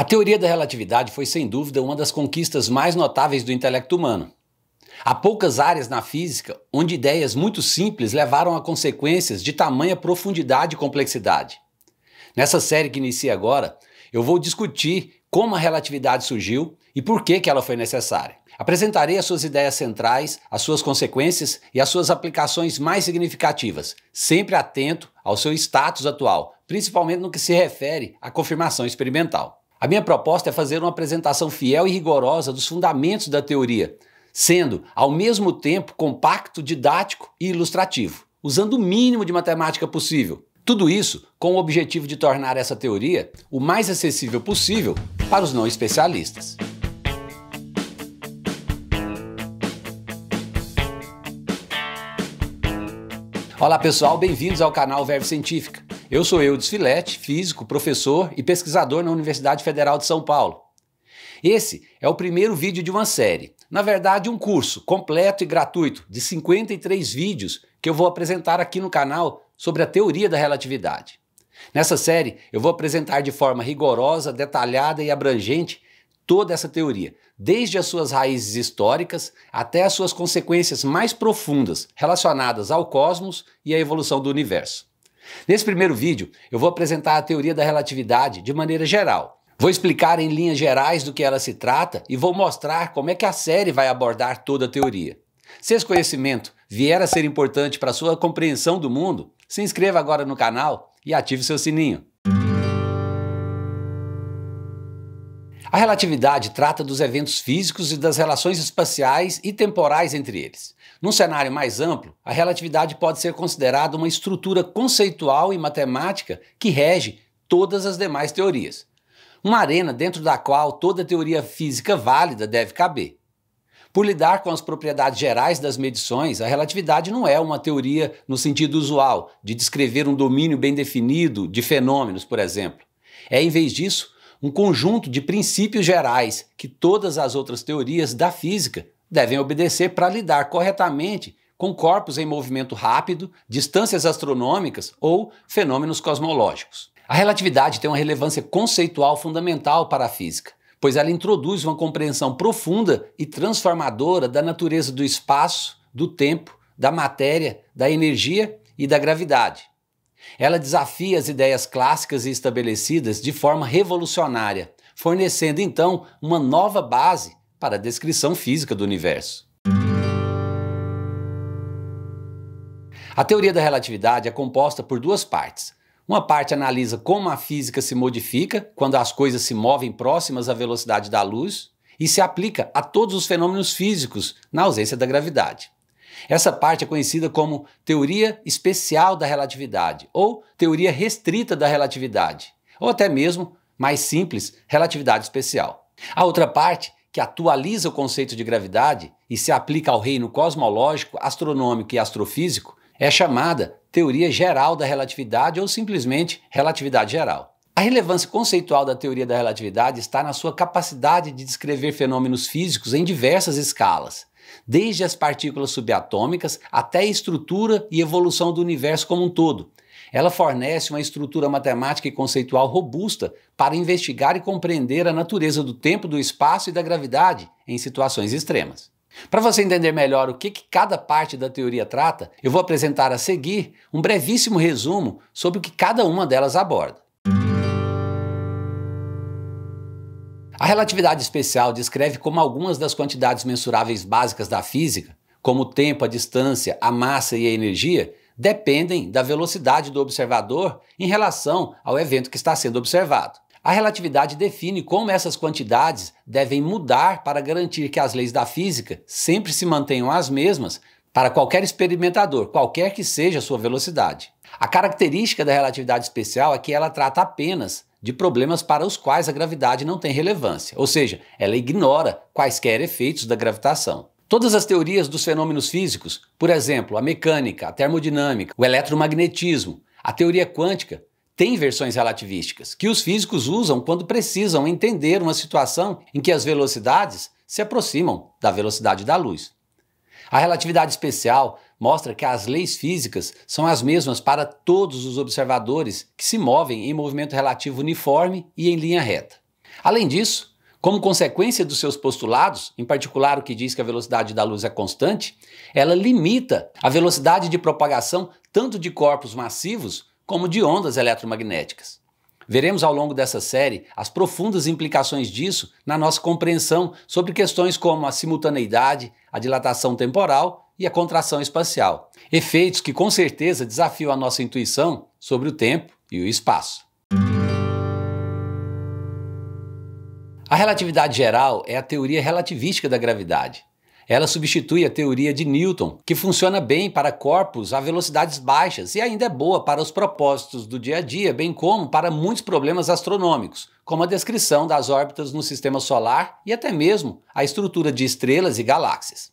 A teoria da relatividade foi sem dúvida uma das conquistas mais notáveis do intelecto humano. Há poucas áreas na física onde ideias muito simples levaram a consequências de tamanha profundidade e complexidade. Nessa série que inicia agora, eu vou discutir como a relatividade surgiu e por que, que ela foi necessária. Apresentarei as suas ideias centrais, as suas consequências e as suas aplicações mais significativas, sempre atento ao seu status atual, principalmente no que se refere à confirmação experimental. A minha proposta é fazer uma apresentação fiel e rigorosa dos fundamentos da teoria, sendo, ao mesmo tempo, compacto, didático e ilustrativo, usando o mínimo de matemática possível. Tudo isso com o objetivo de tornar essa teoria o mais acessível possível para os não especialistas. Olá pessoal, bem-vindos ao canal Verbo Científica. Eu sou Eudes Filete, físico, professor e pesquisador na Universidade Federal de São Paulo. Esse é o primeiro vídeo de uma série, na verdade, um curso completo e gratuito de 53 vídeos que eu vou apresentar aqui no canal sobre a teoria da relatividade. Nessa série, eu vou apresentar de forma rigorosa, detalhada e abrangente toda essa teoria, desde as suas raízes históricas até as suas consequências mais profundas relacionadas ao cosmos e à evolução do universo. Nesse primeiro vídeo, eu vou apresentar a teoria da relatividade de maneira geral. Vou explicar em linhas gerais do que ela se trata e vou mostrar como é que a série vai abordar toda a teoria. Se esse conhecimento vier a ser importante para a sua compreensão do mundo, se inscreva agora no canal e ative seu sininho. A relatividade trata dos eventos físicos e das relações espaciais e temporais entre eles. Num cenário mais amplo, a relatividade pode ser considerada uma estrutura conceitual e matemática que rege todas as demais teorias. Uma arena dentro da qual toda teoria física válida deve caber. Por lidar com as propriedades gerais das medições, a relatividade não é uma teoria no sentido usual, de descrever um domínio bem definido de fenômenos, por exemplo. É, em vez disso, um conjunto de princípios gerais que todas as outras teorias da física devem obedecer para lidar corretamente com corpos em movimento rápido, distâncias astronômicas ou fenômenos cosmológicos. A relatividade tem uma relevância conceitual fundamental para a física, pois ela introduz uma compreensão profunda e transformadora da natureza do espaço, do tempo, da matéria, da energia e da gravidade. Ela desafia as ideias clássicas e estabelecidas de forma revolucionária, fornecendo então uma nova base para a descrição física do universo. A teoria da relatividade é composta por duas partes. Uma parte analisa como a física se modifica quando as coisas se movem próximas à velocidade da luz e se aplica a todos os fenômenos físicos na ausência da gravidade. Essa parte é conhecida como teoria especial da relatividade ou teoria restrita da relatividade, ou até mesmo, mais simples, relatividade especial. A outra parte que atualiza o conceito de gravidade e se aplica ao reino cosmológico, astronômico e astrofísico, é chamada teoria geral da relatividade ou simplesmente relatividade geral. A relevância conceitual da teoria da relatividade está na sua capacidade de descrever fenômenos físicos em diversas escalas, desde as partículas subatômicas até a estrutura e evolução do universo como um todo. Ela fornece uma estrutura matemática e conceitual robusta para investigar e compreender a natureza do tempo, do espaço e da gravidade em situações extremas. Para você entender melhor o que, que, cada parte da teoria trata, eu vou apresentar a seguir um brevíssimo resumo sobre o que cada uma delas aborda. A relatividade especial descreve como algumas das quantidades mensuráveis básicas da física, como o tempo, a distância, a massa e a energia, dependem da velocidade do observador em relação ao evento que está sendo observado. A relatividade define como essas quantidades devem mudar para garantir que as leis da física sempre se mantenham as mesmas para qualquer experimentador, qualquer que seja a sua velocidade. A característica da relatividade especial é que ela trata apenas de problemas para os quais a gravidade não tem relevância, ou seja, ela ignora quaisquer efeitos da gravitação. Todas as teorias dos fenômenos físicos, por exemplo, a mecânica, a termodinâmica, o eletromagnetismo, a teoria quântica, têm versões relativísticas, que os físicos usam quando precisam entender uma situação em que as velocidades se aproximam da velocidade da luz. A relatividade especial mostra que as leis físicas são as mesmas para todos os observadores que se movem em movimento relativo uniforme e em linha reta. Além disso, como consequência dos seus postulados, em particular o que diz que a velocidade da luz é constante, ela limita a velocidade de propagação tanto de corpos massivos como de ondas eletromagnéticas. Veremos ao longo dessa série as profundas implicações disso na nossa compreensão sobre questões como a simultaneidade, a dilatação temporal e a contração espacial. Efeitos que com certeza desafiam a nossa intuição sobre o tempo e o espaço. A relatividade geral é a teoria relativística da gravidade. Ela substitui a teoria de Newton, que funciona bem para corpos a velocidades baixas e ainda é boa para os propósitos do dia a dia, bem como para muitos problemas astronômicos, como a descrição das órbitas no sistema solar e até mesmo a estrutura de estrelas e galáxias.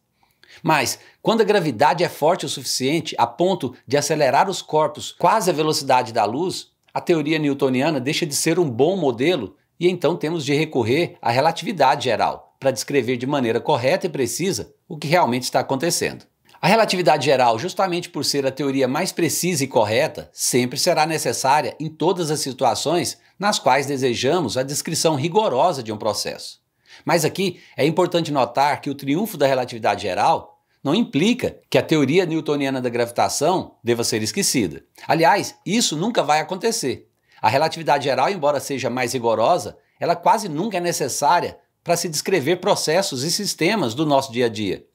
Mas, quando a gravidade é forte o suficiente a ponto de acelerar os corpos quase à velocidade da luz, a teoria newtoniana deixa de ser um bom modelo e então temos de recorrer à relatividade geral para descrever de maneira correta e precisa o que realmente está acontecendo. A relatividade geral, justamente por ser a teoria mais precisa e correta, sempre será necessária em todas as situações nas quais desejamos a descrição rigorosa de um processo. Mas aqui é importante notar que o triunfo da relatividade geral não implica que a teoria newtoniana da gravitação deva ser esquecida. Aliás, isso nunca vai acontecer. A relatividade geral, embora seja mais rigorosa, ela quase nunca é necessária para se descrever processos e sistemas do nosso dia a dia.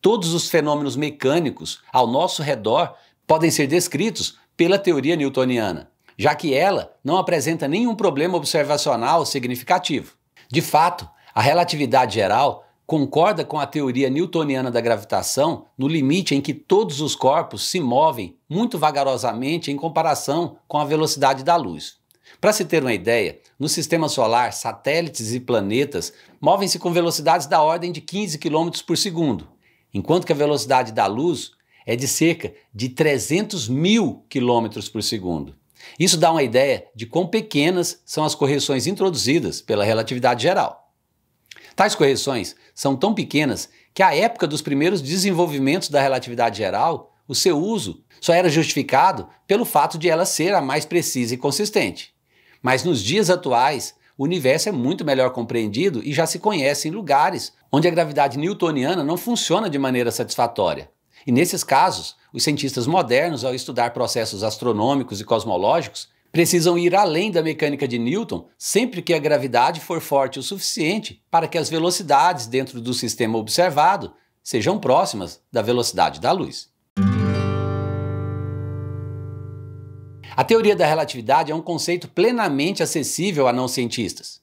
Todos os fenômenos mecânicos ao nosso redor podem ser descritos pela teoria newtoniana, já que ela não apresenta nenhum problema observacional significativo. De fato, a relatividade geral concorda com a teoria newtoniana da gravitação no limite em que todos os corpos se movem muito vagarosamente em comparação com a velocidade da luz. Para se ter uma ideia, no sistema solar, satélites e planetas movem-se com velocidades da ordem de 15 km por segundo, enquanto que a velocidade da luz é de cerca de 300 mil km por segundo. Isso dá uma ideia de quão pequenas são as correções introduzidas pela relatividade geral. Tais correções são tão pequenas que, à época dos primeiros desenvolvimentos da relatividade geral, o seu uso só era justificado pelo fato de ela ser a mais precisa e consistente. Mas nos dias atuais, o universo é muito melhor compreendido e já se conhecem lugares onde a gravidade newtoniana não funciona de maneira satisfatória. E nesses casos, os cientistas modernos, ao estudar processos astronômicos e cosmológicos, precisam ir além da mecânica de Newton sempre que a gravidade for forte o suficiente para que as velocidades dentro do sistema observado sejam próximas da velocidade da luz. A teoria da relatividade é um conceito plenamente acessível a não cientistas.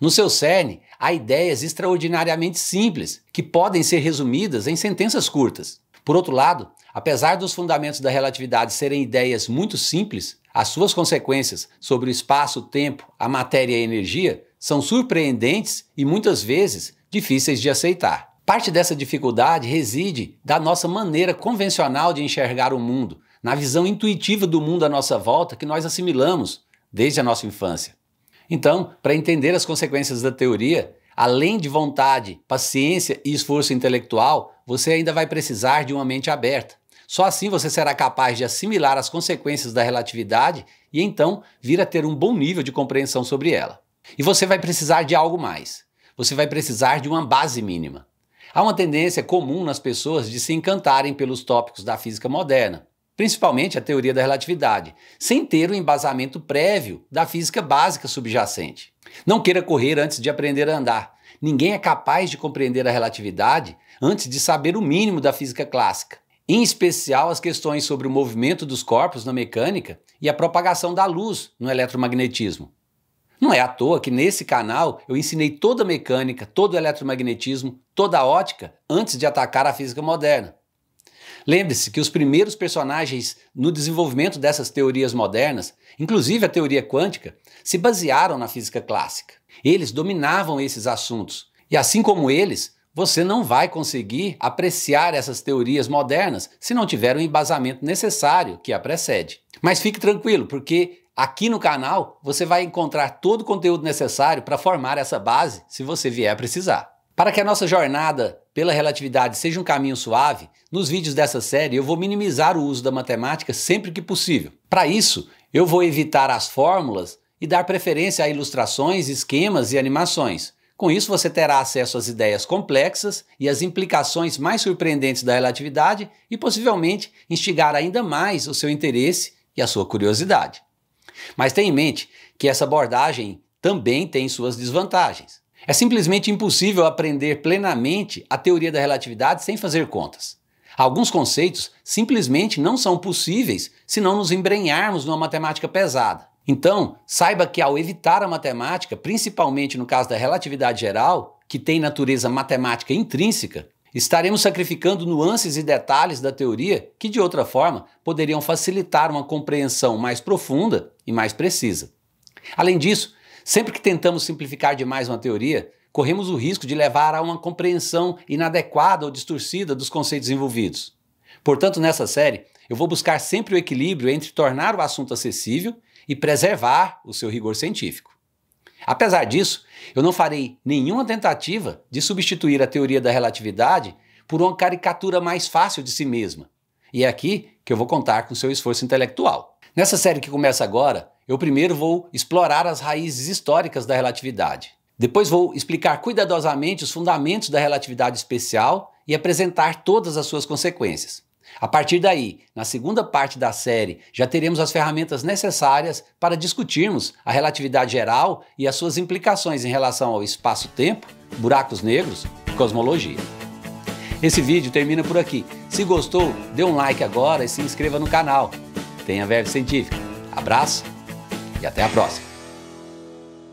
No seu cerne, há ideias extraordinariamente simples que podem ser resumidas em sentenças curtas. Por outro lado, apesar dos fundamentos da relatividade serem ideias muito simples, as suas consequências sobre o espaço, o tempo, a matéria e a energia são surpreendentes e muitas vezes difíceis de aceitar. Parte dessa dificuldade reside da nossa maneira convencional de enxergar o mundo, na visão intuitiva do mundo à nossa volta que nós assimilamos desde a nossa infância. Então, para entender as consequências da teoria, além de vontade, paciência e esforço intelectual, você ainda vai precisar de uma mente aberta. Só assim você será capaz de assimilar as consequências da relatividade e então vir a ter um bom nível de compreensão sobre ela. E você vai precisar de algo mais. Você vai precisar de uma base mínima. Há uma tendência comum nas pessoas de se encantarem pelos tópicos da física moderna, principalmente a teoria da relatividade, sem ter o embasamento prévio da física básica subjacente. Não queira correr antes de aprender a andar. Ninguém é capaz de compreender a relatividade antes de saber o mínimo da física clássica em especial as questões sobre o movimento dos corpos na mecânica e a propagação da luz no eletromagnetismo. Não é à toa que nesse canal eu ensinei toda a mecânica, todo o eletromagnetismo, toda a ótica antes de atacar a física moderna. Lembre-se que os primeiros personagens no desenvolvimento dessas teorias modernas, inclusive a teoria quântica, se basearam na física clássica. Eles dominavam esses assuntos e, assim como eles, você não vai conseguir apreciar essas teorias modernas se não tiver o embasamento necessário que a precede. Mas fique tranquilo, porque aqui no canal você vai encontrar todo o conteúdo necessário para formar essa base se você vier a precisar. Para que a nossa jornada pela relatividade seja um caminho suave, nos vídeos dessa série eu vou minimizar o uso da matemática sempre que possível. Para isso, eu vou evitar as fórmulas e dar preferência a ilustrações, esquemas e animações. Com isso, você terá acesso às ideias complexas e às implicações mais surpreendentes da relatividade e possivelmente instigar ainda mais o seu interesse e a sua curiosidade. Mas tenha em mente que essa abordagem também tem suas desvantagens. É simplesmente impossível aprender plenamente a teoria da relatividade sem fazer contas. Alguns conceitos simplesmente não são possíveis se não nos embrenharmos numa matemática pesada. Então, saiba que ao evitar a matemática, principalmente no caso da relatividade geral, que tem natureza matemática intrínseca, estaremos sacrificando nuances e detalhes da teoria que, de outra forma, poderiam facilitar uma compreensão mais profunda e mais precisa. Além disso, sempre que tentamos simplificar demais uma teoria, corremos o risco de levar a uma compreensão inadequada ou distorcida dos conceitos envolvidos. Portanto, nessa série, eu vou buscar sempre o equilíbrio entre tornar o assunto acessível e preservar o seu rigor científico. Apesar disso, eu não farei nenhuma tentativa de substituir a teoria da relatividade por uma caricatura mais fácil de si mesma. E é aqui que eu vou contar com seu esforço intelectual. Nessa série que começa agora, eu primeiro vou explorar as raízes históricas da relatividade. Depois vou explicar cuidadosamente os fundamentos da relatividade especial e apresentar todas as suas consequências. A partir daí, na segunda parte da série, já teremos as ferramentas necessárias para discutirmos a relatividade geral e as suas implicações em relação ao espaço-tempo, buracos negros e cosmologia. Esse vídeo termina por aqui. Se gostou, dê um like agora e se inscreva no canal. Tenha verve científica. Abraço e até a próxima!